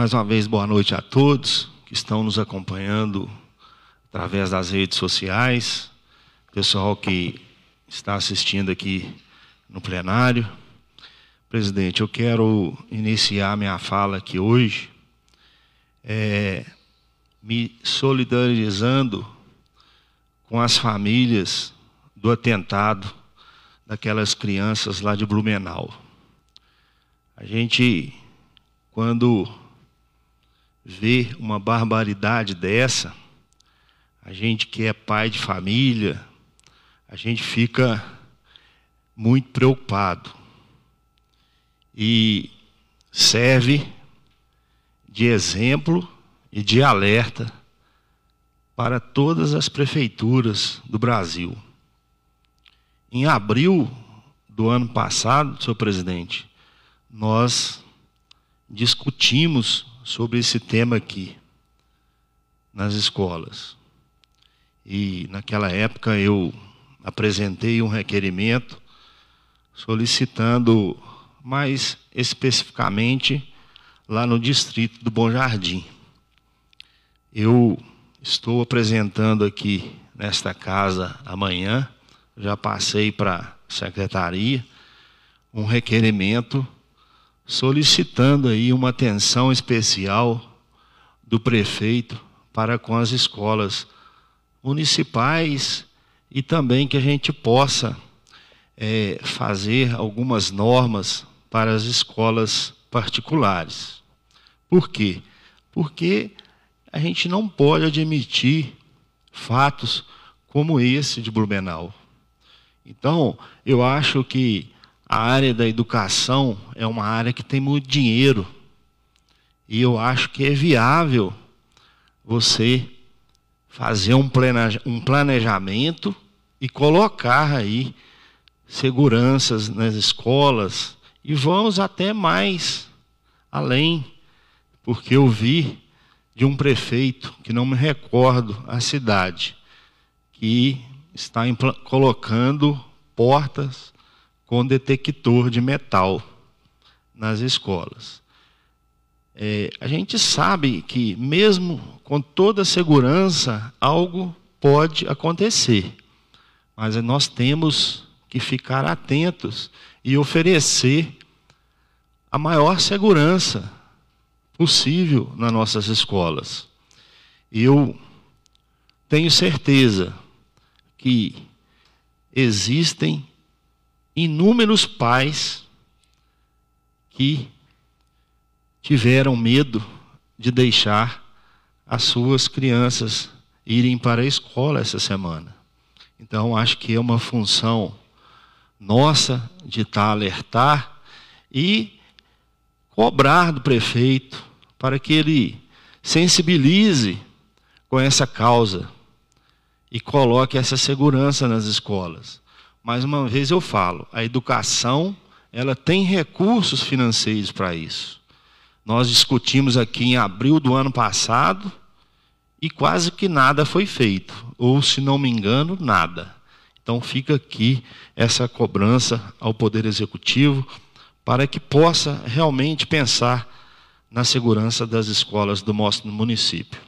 Mais uma vez, boa noite a todos que estão nos acompanhando através das redes sociais, pessoal que está assistindo aqui no plenário. Presidente, eu quero iniciar minha fala aqui hoje é, me solidarizando com as famílias do atentado daquelas crianças lá de Blumenau. A gente, quando ver uma barbaridade dessa, a gente que é pai de família, a gente fica muito preocupado. E serve de exemplo e de alerta para todas as prefeituras do Brasil. Em abril do ano passado, senhor presidente, nós discutimos sobre esse tema aqui nas escolas. E naquela época eu apresentei um requerimento solicitando mais especificamente lá no distrito do Bom Jardim. Eu estou apresentando aqui nesta casa amanhã, já passei para a secretaria um requerimento solicitando aí uma atenção especial do prefeito para com as escolas municipais e também que a gente possa é, fazer algumas normas para as escolas particulares. Por quê? Porque a gente não pode admitir fatos como esse de Blumenau. Então, eu acho que a área da educação é uma área que tem muito dinheiro. E eu acho que é viável você fazer um, planejamento e colocar aí seguranças nas escolas. E vamos até mais além, porque eu vi de um prefeito, que não me recordo a cidade, que está colocando portas com detector de metal nas escolas. É, a gente sabe que, mesmo com toda segurança, algo pode acontecer, mas nós temos que ficar atentos e oferecer a maior segurança possível nas nossas escolas. Eu tenho certeza que existem inúmeros pais que tiveram medo de deixar as suas crianças irem para a escola essa semana. Então, acho que é uma função nossa de estar tá alertar e cobrar do prefeito para que ele sensibilize com essa causa e coloque essa segurança nas escolas. Mais uma vez eu falo, a educação ela tem recursos financeiros para isso. Nós discutimos aqui em abril do ano passado e quase que nada foi feito, ou se não me engano, nada. Então fica aqui essa cobrança ao Poder Executivo para que possa realmente pensar na segurança das escolas do nosso município.